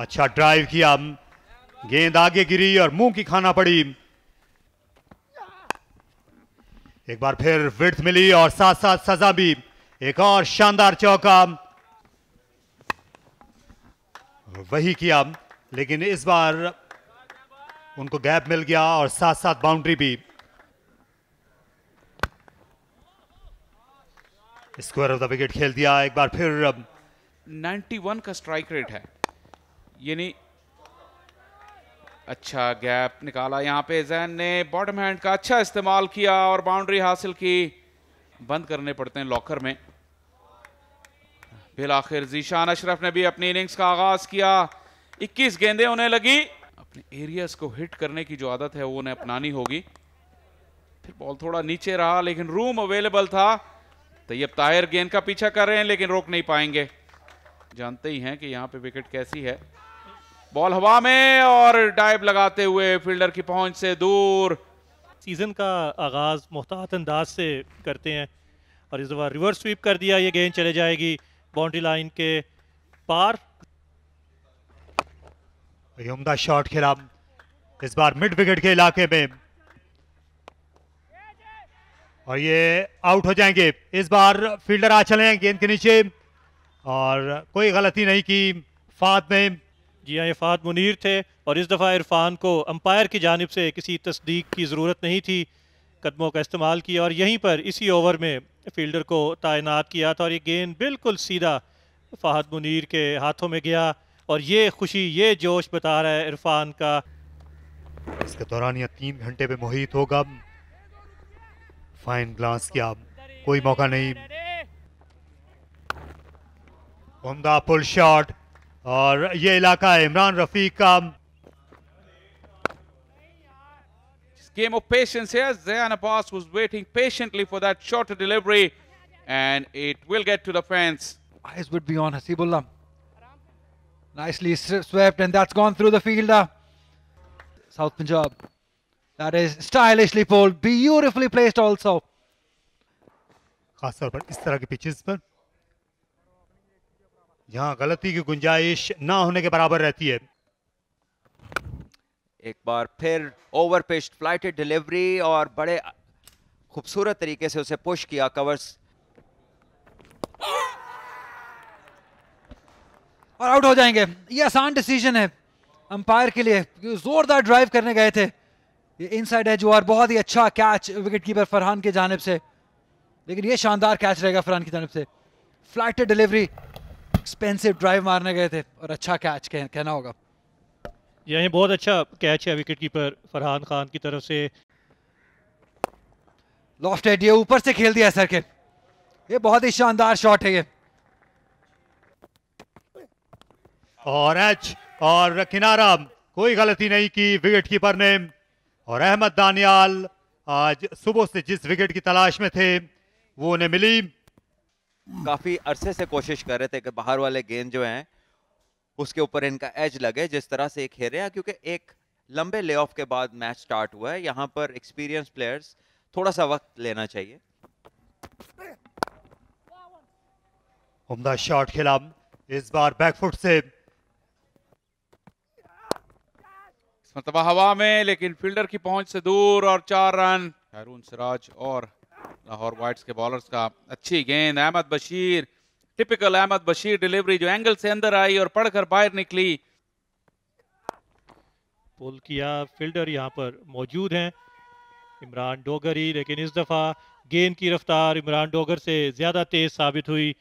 अच्छा ड्राइव किया गेंद आगे गिरी और मुंह की खाना पड़ी एक बार फिर विर्थ मिली और साथ साथ सजा भी एक और शानदार चौका वही किया लेकिन इस बार उनको गैप मिल गया और साथ साथ बाउंड्री भी स्क्वायर ऑफ द विकेट खेल दिया एक बार फिर 91 का स्ट्राइक रेट है ये नहीं अच्छा गैप निकाला यहाँ पे जैन ने बॉटम हैंड का अच्छा इस्तेमाल किया और बाउंड्री हासिल की बंद करने पड़ते हैं लॉकर में फिर आखिर जीशान अशरफ ने भी अपनी इनिंग्स का आगाज किया 21 गेंदें उन्हें लगी अपने एरियाज को हिट करने की जो आदत है वो उन्हें अपनानी होगी फिर बॉल थोड़ा नीचे रहा लेकिन रूम अवेलेबल था तैयब ताहिर गेंद का पीछा कर रहे हैं लेकिन रोक नहीं पाएंगे जानते ही हैं कि यहाँ पे विकेट कैसी है बॉल हवा में और डाइव लगाते हुए फील्डर की पहुंच से दूर सीजन का आगाज मुहतात अंदाज से करते हैं और इस बार रिवर्स स्वीप कर दिया ये गेंद चले जाएगी बाउंड्री लाइन के पार उमदा शॉट खेला इस बार मिड विकेट के इलाके में और ये आउट हो जाएंगे इस बार फील्डर आ चले हैं गेंद के नीचे और कोई गलती नहीं की फात में जी हाँ इफ़ात मुनीर थे और इस दफ़ा इरफान को अम्पायर की जानब से किसी तस्दीक की ज़रूरत नहीं थी कदमों का इस्तेमाल किया और यहीं पर इसी ओवर में फील्डर को तैनात किया था और ये गेंद बिल्कुल सीधा फ़ाहद मुनीर के हाथों में गया और ये खुशी ये जोश बता रहा है इरफान का इसके दौरान यह तीन घंटे पे मोहित होगा फाइन ग्लास किया कोई मौका नहीं उमदा पुल शॉट और ये इलाका इमरान रफीक का game of patience here. Zayan Abbas was waiting patiently for that shorter delivery and it will get to the fence. Eyes would be on Hasibullah. Nicely swept and that's gone through the fielder. South Punjab. That is stylishly pulled. Beautifully placed also. खासतौर पर इस तरह के pitches पर जहां गलती की गुंजाइश ना होने के बराबर रहती है एक बार फिर ओवर पिस्ट फ्लाइटेड डिलीवरी और बड़े खूबसूरत तरीके से उसे पुश किया कवर्स और आउट हो जाएंगे ये आसान डिसीजन है अंपायर के लिए जोरदार ड्राइव करने गए थे ये इनसाइड है जो और बहुत ही अच्छा कैच विकेट कीपर फरहान की जानब से लेकिन ये शानदार कैच रहेगा फरहान की जानब से फ्लाइटेड डिलीवरी एक्सपेंसिव ड्राइव मारने गए थे और अच्छा कैच कह, कहना होगा यही बहुत अच्छा कैच है विकेट कीपर फरहान खान की तरफ से लॉफ्ट हेड ये ऊपर से खेल दिया सर के ये बहुत ही शानदार शॉट है ये और एच और किनारा कोई गलती नहीं की विकेट कीपर ने और अहमद दानियाल आज सुबह से जिस विकेट की तलाश में थे वो उन्हें मिली हाँ। काफ़ी अरसे से कोशिश कर रहे थे कि बाहर वाले गेंद जो हैं उसके ऊपर इनका एज लगे जिस तरह से खेल रहे हैं क्योंकि एक लंबे ले ऑफ के बाद मैच स्टार्ट हुआ है यहाँ पर एक्सपीरियंस प्लेयर्स थोड़ा सा वक्त लेना चाहिए उम्दा शॉट खेला इस बार बैकफुट से मरतबा हवा में लेकिन फील्डर की पहुंच से दूर और चार रन अरुण सिराज और लाहौर वाइट्स के बॉलर्स का अच्छी गेंद अहमद बशीर टिपिकल अहमद बशीर डिलीवरी जो एंगल से अंदर आई और पढ़कर बाहर निकली पुल किया फील्डर यहाँ पर मौजूद हैं इमरान डोगर ही लेकिन इस दफ़ा गेंद की रफ्तार इमरान डोगर से ज़्यादा तेज़ साबित हुई